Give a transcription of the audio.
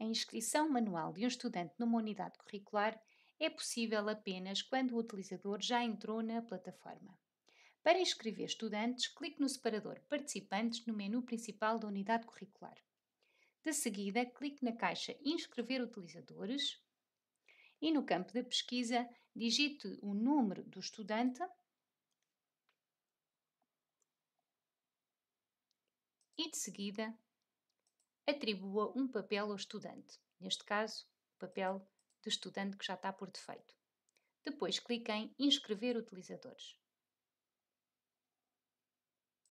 A inscrição manual de um estudante numa unidade curricular é possível apenas quando o utilizador já entrou na plataforma. Para inscrever estudantes, clique no separador Participantes no menu principal da unidade curricular. De seguida, clique na caixa Inscrever utilizadores e no campo de pesquisa, digite o número do estudante e de seguida atribua um papel ao estudante, neste caso, o papel de estudante que já está por defeito. Depois clique em Inscrever utilizadores.